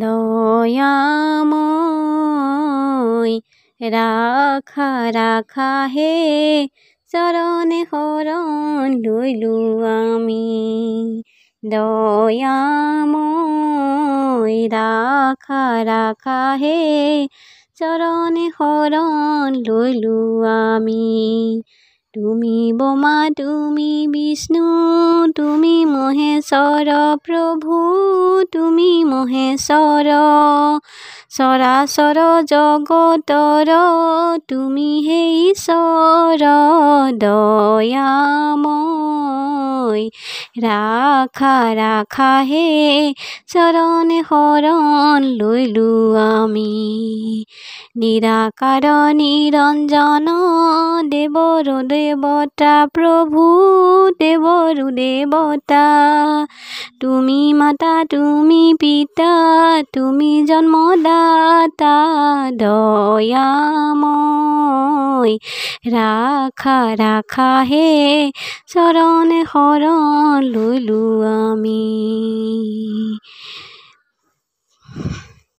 দয়া মই ৰাখা ৰাখা হে চৰণে শৰণ ধৰিলোঁ আমি দয়া মই ৰাখা ৰাখা হে চৰণে শৰণ ধৰিলোঁ আমি তুমি বোমা তুমি বিষ্ণু তুমি মহেশ্বৰ প্ৰভু তুমি মহেশ্বৰ চৰাচৰ জগতৰ তুমি হে ঈশ্বৰ দয়াম ৰাখা ৰাখা হে চৰণে শৰণ লৈলো আমি নিৰাকাৰ নিৰঞ্জন দেৱৰো দেৱতা প্ৰভু দেৱৰো দেৱতা তুমি মাতা তুমি পিতা তুমি জন্মদাতা দয়াময় ৰাখা ৰাখা হে চৰণ শৰণ লুলু